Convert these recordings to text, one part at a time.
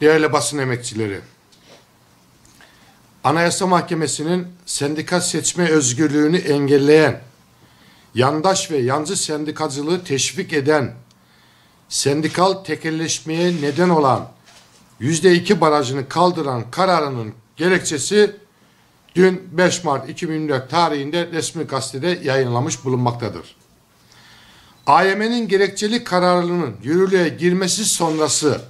Değerli basın emekçileri, Anayasa Mahkemesi'nin sendika seçme özgürlüğünü engelleyen, yandaş ve yancı sendikacılığı teşvik eden, sendikal tekelleşmeye neden olan yüzde iki barajını kaldıran kararının gerekçesi dün 5 Mart 2024 tarihinde resmi gazetede yayınlamış bulunmaktadır. AYM'nin gerekçeli kararının yürürlüğe girmesi sonrası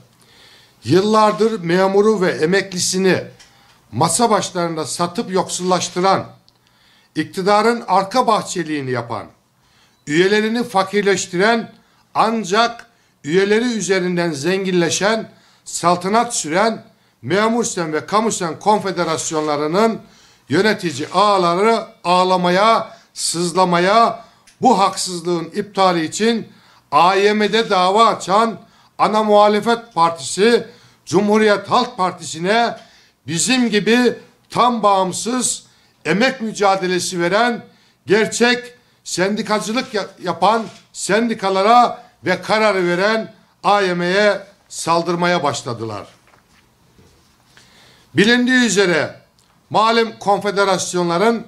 Yıllardır memuru ve emeklisini masa başlarında satıp yoksullaştıran, iktidarın arka bahçeliğini yapan, üyelerini fakirleştiren ancak üyeleri üzerinden zenginleşen, saltanat süren memursen ve kamusen konfederasyonlarının yönetici ağları ağlamaya, sızlamaya, bu haksızlığın iptali için AYM'de dava açan ana muhalefet partisi Cumhuriyet Halk Partisi'ne bizim gibi tam bağımsız emek mücadelesi veren gerçek sendikacılık yapan sendikalara ve kararı veren AYM'ye saldırmaya başladılar. Bilindiği üzere malum konfederasyonların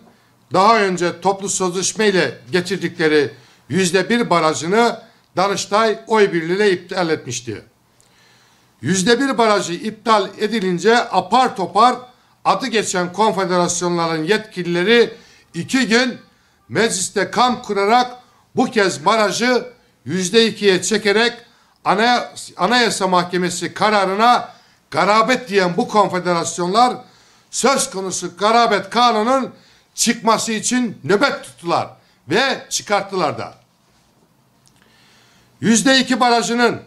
daha önce toplu sözleşme ile getirdikleri yüzde bir barajını Danıştay oy birliğiyle iptal etmişti. Yüzde bir barajı iptal edilince apar topar adı geçen konfederasyonların yetkilileri iki gün mecliste kamp kurarak bu kez barajı yüzde ikiye çekerek Anayasa Mahkemesi kararına garabet diyen bu konfederasyonlar söz konusu garabet kanunun çıkması için nöbet tuttular ve çıkarttılar da yüzde iki barajının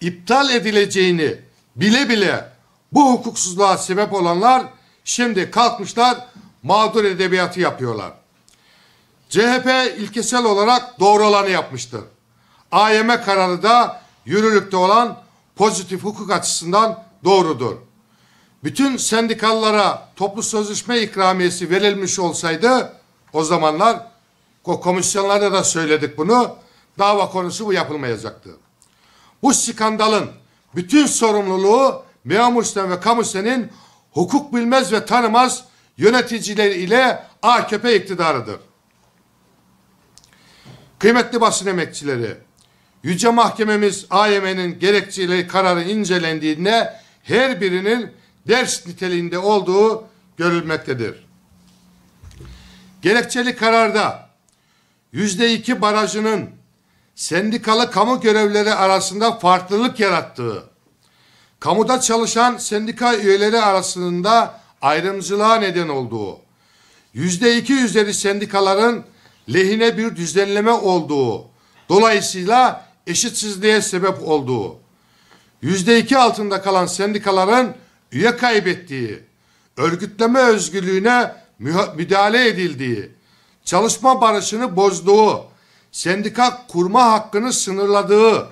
iptal edileceğini bile bile bu hukuksuzluğa sebep olanlar şimdi kalkmışlar mağdur edebiyatı yapıyorlar. CHP ilkesel olarak doğru olanı yapmıştır. AYM kararı da yürürlükte olan pozitif hukuk açısından doğrudur. Bütün sendikallara toplu sözleşme ikramiyesi verilmiş olsaydı o zamanlar komisyonlarda da söyledik bunu dava konusu bu yapılmayacaktı. Bu skandalın bütün sorumluluğu Meamursen ve Kamusen'in hukuk bilmez ve tanımaz yöneticileri ile AKP iktidarıdır. Kıymetli basın emekçileri, Yüce Mahkememiz AYM'nin gerekçeli kararı incelendiğinde her birinin ders niteliğinde olduğu görülmektedir. Gerekçeli kararda yüzde iki barajının sendikalı kamu görevleri arasında farklılık yarattığı, kamuda çalışan sendika üyeleri arasında ayrımcılığa neden olduğu, yüzde iki üzeri sendikaların lehine bir düzenleme olduğu, dolayısıyla eşitsizliğe sebep olduğu, yüzde iki altında kalan sendikaların üye kaybettiği, örgütleme özgürlüğüne müdahale edildiği, çalışma barışını bozduğu, sendika kurma hakkını sınırladığı,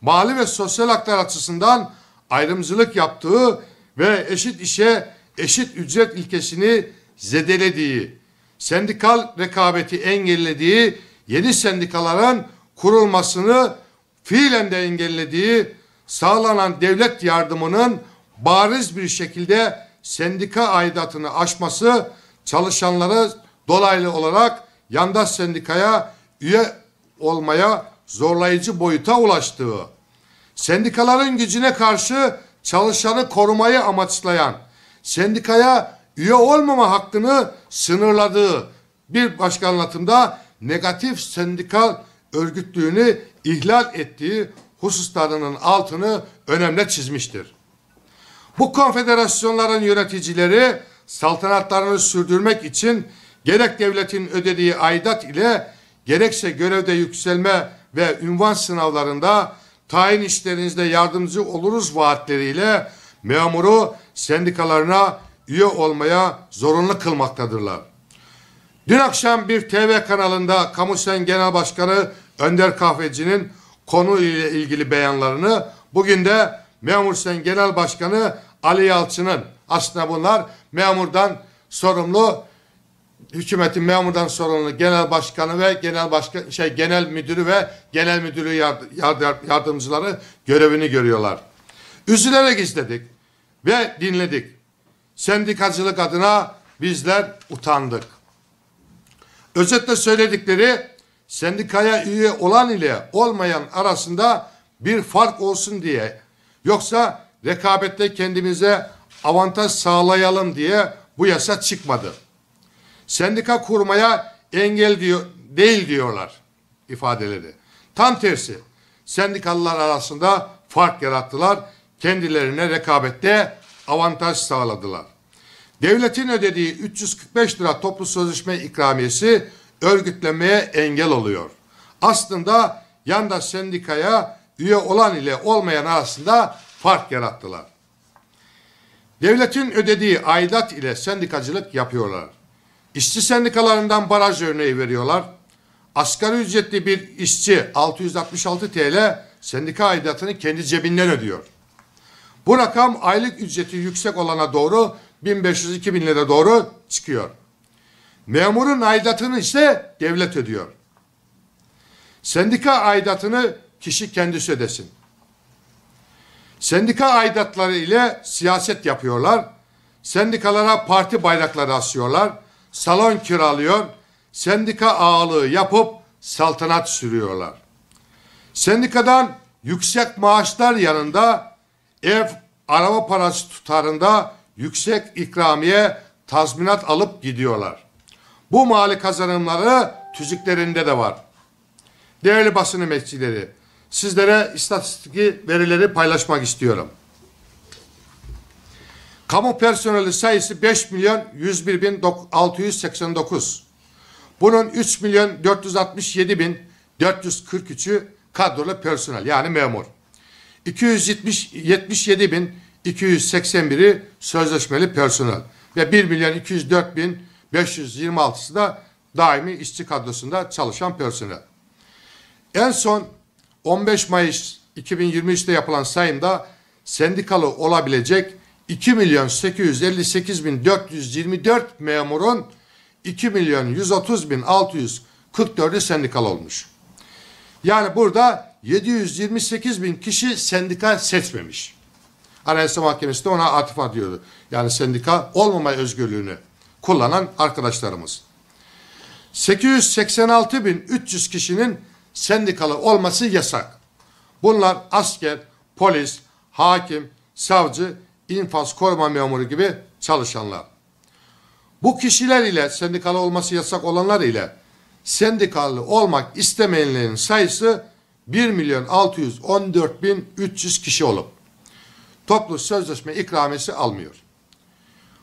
mali ve sosyal haklar açısından ayrımcılık yaptığı ve eşit işe eşit ücret ilkesini zedelediği, sendikal rekabeti engellediği, yeni sendikaların kurulmasını fiilen de engellediği, sağlanan devlet yardımının bariz bir şekilde sendika aidatını aşması çalışanları dolaylı olarak yandaş sendikaya üye olmaya zorlayıcı boyuta ulaştığı, sendikaların gücüne karşı çalışanı korumayı amaçlayan, sendikaya üye olmama hakkını sınırladığı bir başka anlatımda negatif sendikal örgütlüğünü ihlal ettiği hususlarının altını önemli çizmiştir. Bu konfederasyonların yöneticileri saltanatlarını sürdürmek için gerek devletin ödediği aidat ile gerekse görevde yükselme ve ünvan sınavlarında tayin işlerinizde yardımcı oluruz vaatleriyle memuru sendikalarına üye olmaya zorunlu kılmaktadırlar. Dün akşam bir TV kanalında Kamusen Genel Başkanı Önder Kahveci'nin konu ile ilgili beyanlarını bugün de Memur Sen Genel Başkanı Ali Yalçın'ın aslında bunlar memurdan sorumlu hükümetin memurdan sorumlu genel başkanı ve genel başkan şey genel müdürü ve genel müdürü yard, yard, yardımcıları görevini görüyorlar. Üzülerek izledik ve dinledik. Sendikacılık adına bizler utandık. Özetle söyledikleri sendikaya üye olan ile olmayan arasında bir fark olsun diye yoksa rekabette kendimize avantaj sağlayalım diye bu yasa çıkmadı sendika kurmaya engel diyor, değil diyorlar ifadeleri. Tam tersi sendikalılar arasında fark yarattılar. Kendilerine rekabette avantaj sağladılar. Devletin ödediği 345 lira toplu sözleşme ikramiyesi örgütlenmeye engel oluyor. Aslında yandaş sendikaya üye olan ile olmayan arasında fark yarattılar. Devletin ödediği aidat ile sendikacılık yapıyorlar. İşçi sendikalarından baraj örneği veriyorlar. Asgari ücretli bir işçi 666 TL sendika aidatını kendi cebinden ödüyor. Bu rakam aylık ücreti yüksek olana doğru 1500-2000 lira doğru çıkıyor. Memurun aidatını ise devlet ödüyor. Sendika aidatını kişi kendisi ödesin. Sendika aidatları ile siyaset yapıyorlar. Sendikalara parti bayrakları asıyorlar salon kiralıyor, sendika ağalığı yapıp saltanat sürüyorlar. Sendikadan yüksek maaşlar yanında ev, araba parası tutarında yüksek ikramiye tazminat alıp gidiyorlar. Bu mali kazanımları tüzüklerinde de var. Değerli basın emekçileri, sizlere istatistik verileri paylaşmak istiyorum. Kamu personeli sayısı 5 milyon 101 bin 689. Bunun 3 milyon 467 bin 443'ü kadrolu personel yani memur. 277 bin 281'i sözleşmeli personel ve 1 milyon 204 bin 526'sı da daimi işçi kadrosunda çalışan personel. En son 15 Mayıs 2023'te yapılan sayımda sendikalı olabilecek 2 milyon 858 bin 424 memurun 2 milyon 130 bin 644'ü sendikal olmuş. Yani burada 728 bin kişi sendika seçmemiş. Anayasa Mahkemesi de ona atıfa diyordu. Yani sendika olmama özgürlüğünü kullanan arkadaşlarımız. 886 bin 300 kişinin sendikalı olması yasak. Bunlar asker, polis, hakim, savcı, infaz koruma memuru gibi çalışanlar. Bu kişiler ile sendikalı olması yasak olanlar ile sendikalı olmak istemeyenlerin sayısı 1 milyon 614 bin 300 kişi olup toplu sözleşme ikramesi almıyor.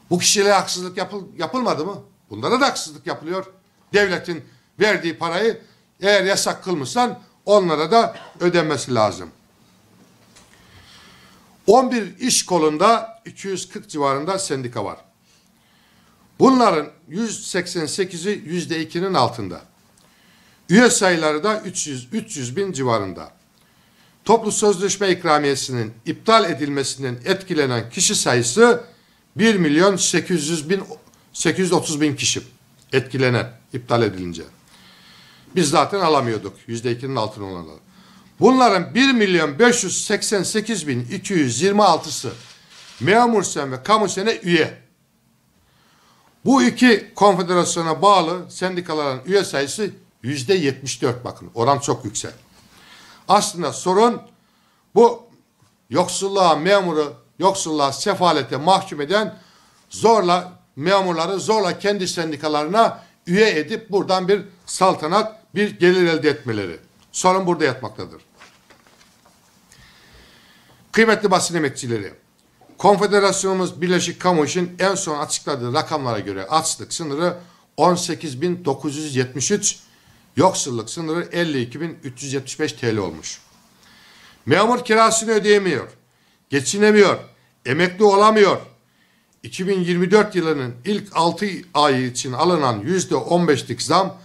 Bu kişilere haksızlık yapıl yapılmadı mı? Bunlara da haksızlık yapılıyor. Devletin verdiği parayı eğer yasak kılmışsan onlara da ödenmesi lazım. 11 iş kolunda 240 civarında sendika var. Bunların 188'i %2'nin altında. Üye sayıları da 300, 300 bin civarında. Toplu sözleşme ikramiyesinin iptal edilmesinden etkilenen kişi sayısı 1 milyon 800 bin 830 bin kişi etkilenen iptal edilince. Biz zaten alamıyorduk %2'nin altına olanları. Bunların 1 milyon 588 bin 226'sı memur sen ve kamu sene üye. Bu iki konfederasyona bağlı sendikaların üye sayısı yüzde 74 bakın oran çok yüksek. Aslında sorun bu yoksulluğa memuru yoksulluğa sefalete mahkum eden zorla memurları zorla kendi sendikalarına üye edip buradan bir saltanat bir gelir elde etmeleri. Sorun burada yatmaktadır. Kıymetli basın emekçileri, Konfederasyonumuz Birleşik Kamu için en son açıkladığı rakamlara göre açlık sınırı 18.973, yoksulluk sınırı 52.375 TL olmuş. Memur kirasını ödeyemiyor, geçinemiyor, emekli olamıyor. 2024 yılının ilk 6 ayı için alınan %15'lik zam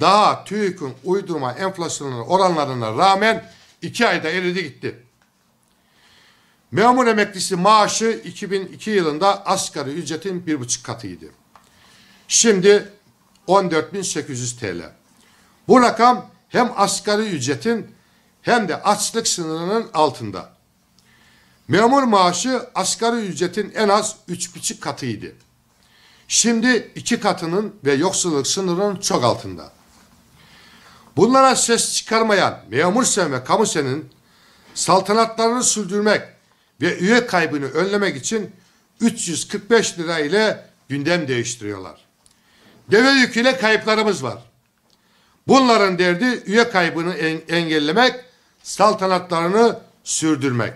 daha TÜİK'in uydurma enflasyonun oranlarına rağmen 2 ayda eridi gitti. Memur emeklisi maaşı 2002 yılında asgari ücretin bir buçuk katıydı. Şimdi 14.800 TL. Bu rakam hem asgari ücretin hem de açlık sınırının altında. Memur maaşı asgari ücretin en az üç buçuk katıydı. Şimdi iki katının ve yoksulluk sınırının çok altında. Bunlara ses çıkarmayan memur sen ve kamu senin saltanatlarını sürdürmek ve üye kaybını önlemek için 345 lira ile gündem değiştiriyorlar. Deve yüküyle kayıplarımız var. Bunların derdi üye kaybını engellemek, saltanatlarını sürdürmek.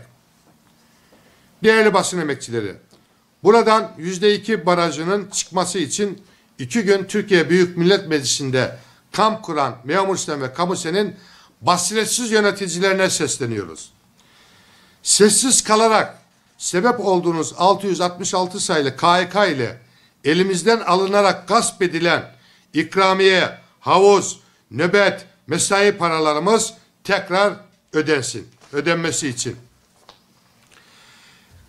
Değerli basın emekçileri, buradan yüzde iki barajının çıkması için iki gün Türkiye Büyük Millet Meclisi'nde kamp kuran memur ve kamusenin basiretsiz yöneticilerine sesleniyoruz sessiz kalarak sebep olduğunuz 666 sayılı KK ile elimizden alınarak gasp edilen ikramiye, havuz, nöbet, mesai paralarımız tekrar ödensin, ödenmesi için.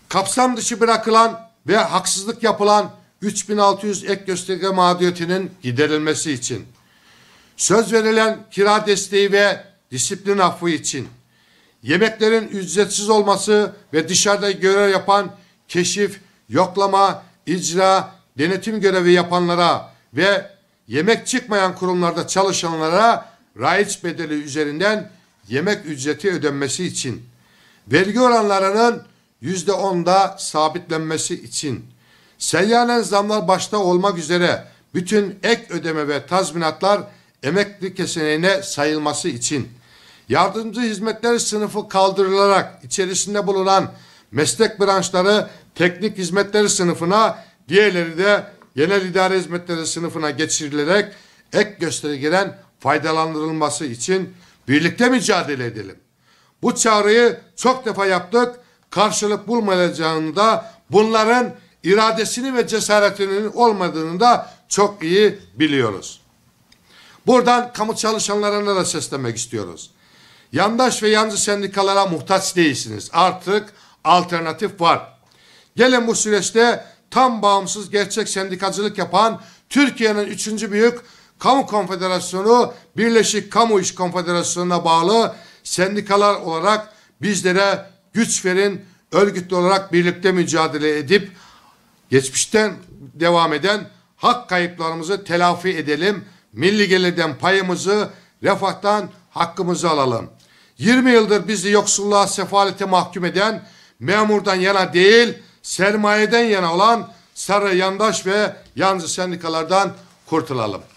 Kapsam dışı bırakılan ve haksızlık yapılan 3600 ek gösterge mağduriyetinin giderilmesi için. Söz verilen kira desteği ve disiplin affı için yemeklerin ücretsiz olması ve dışarıda görev yapan keşif, yoklama, icra, denetim görevi yapanlara ve yemek çıkmayan kurumlarda çalışanlara raiç bedeli üzerinden yemek ücreti ödenmesi için, vergi oranlarının yüzde onda sabitlenmesi için, seyyanen zamlar başta olmak üzere bütün ek ödeme ve tazminatlar emekli keseneğine sayılması için, Yardımcı hizmetler sınıfı kaldırılarak içerisinde bulunan meslek branşları teknik hizmetleri sınıfına, diğerleri de genel idare hizmetleri sınıfına geçirilerek ek göstergeden faydalandırılması için birlikte mücadele edelim. Bu çağrıyı çok defa yaptık. Karşılık bulmayacağını da bunların iradesini ve cesaretinin olmadığını da çok iyi biliyoruz. Buradan kamu çalışanlarına da seslenmek istiyoruz. Yandaş ve yancı sendikalara muhtaç değilsiniz. Artık alternatif var. Gelin bu süreçte tam bağımsız gerçek sendikacılık yapan Türkiye'nin üçüncü büyük kamu konfederasyonu Birleşik Kamu İş Konfederasyonu'na bağlı sendikalar olarak bizlere güç verin. Örgütlü olarak birlikte mücadele edip geçmişten devam eden hak kayıplarımızı telafi edelim. Milli gelirden payımızı, refahtan hakkımızı alalım. 20 yıldır bizi yoksulluğa sefalete mahkum eden memurdan yana değil sermayeden yana olan sarı yandaş ve yancı sendikalardan kurtulalım.